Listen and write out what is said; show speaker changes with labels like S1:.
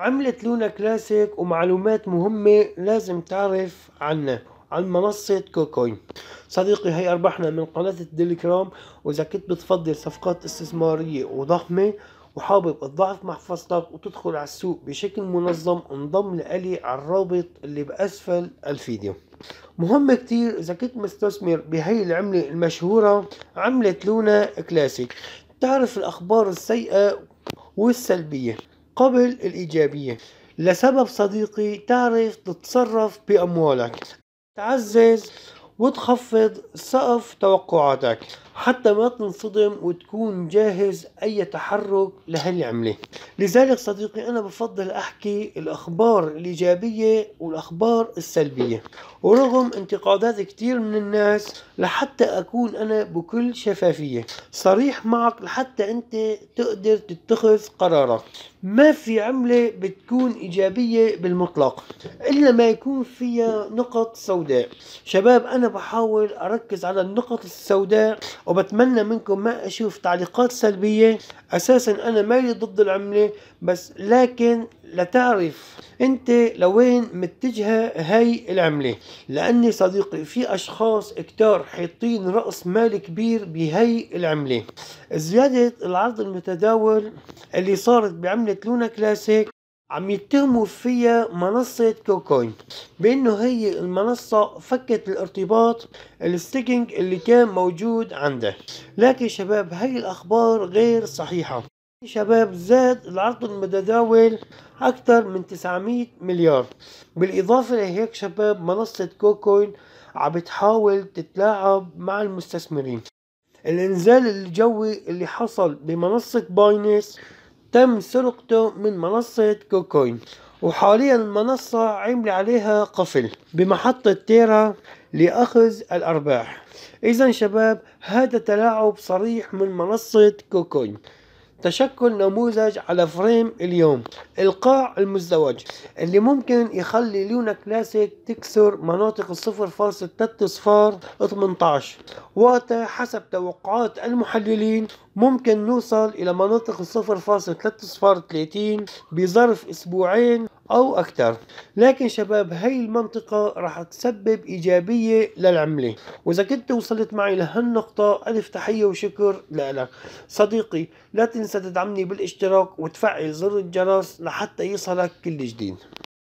S1: عملت لونا كلاسيك ومعلومات مهمة لازم تعرف عنها عن منصة كوكوين صديقي هي أرباحنا من قناة التليجرام وإذا كنت بتفضل صفقات استثمارية وضخمة وحابب تضعف محفظتك وتدخل على السوق بشكل منظم انضم لألي على الرابط اللي بأسفل الفيديو مهم كتير إذا كنت مستثمر بهي العملة المشهورة عملة لونا كلاسيك تعرف الأخبار السيئة والسلبية قبل الإيجابية لسبب صديقي تعرف تتصرف بأموالك تعزز وتخفض سقف توقعاتك حتى ما تنصدم وتكون جاهز أي تحرك لهالعملة لذلك صديقي أنا بفضل أحكي الأخبار الإيجابية والأخبار السلبية ورغم انتقادات كتير من الناس لحتى أكون أنا بكل شفافية صريح معك لحتى أنت تقدر تتخذ قرارك ما في عملة بتكون إيجابية بالمطلق إلا ما يكون فيها نقط سوداء شباب أنا بحاول اركز على النقط السوداء وبتمنى منكم ما اشوف تعليقات سلبيه اساسا انا مالي ضد العمله بس لكن لتعرف انت لوين متجهه هاي العمله لاني صديقي في اشخاص كتار حيطين راس مال كبير بهاي العمله زياده العرض المتداول اللي صارت بعمله لونا كلاسيك عم يتهموا فيها منصة كوكوين بأنه هي المنصة فكت الارتباط الستيكينج اللي كان موجود عنده لكن شباب هاي الأخبار غير صحيحة شباب زاد العرض المتداول أكثر من 900 مليار بالإضافة لهيك شباب منصة كوكوين عم بتحاول تتلاعب مع المستثمرين الانزال الجوي اللي حصل بمنصة باينس تم سرقته من منصة كوكوين وحاليا المنصة عمل عليها قفل بمحطة تيرا لأخذ الأرباح إذا شباب هذا تلاعب صريح من منصة كوكوين تشكل نموذج على فريم اليوم القاع المزدوج اللي ممكن يخلي ليونا كلاسيك تكسر مناطق 0.3 فاصل صفار 18 وقتها حسب توقعات المحللين ممكن نوصل إلى مناطق 0.3 فاصل صفار 30 بظرف أسبوعين أو أكثر لكن شباب هي المنطقة راح تسبب إيجابية للعملة وإذا كنت وصلت معي لهالنقطة ألف تحية وشكر لك صديقي لا تنسى تدعمني بالاشتراك وتفعل زر الجرس لحتى يصلك كل جديد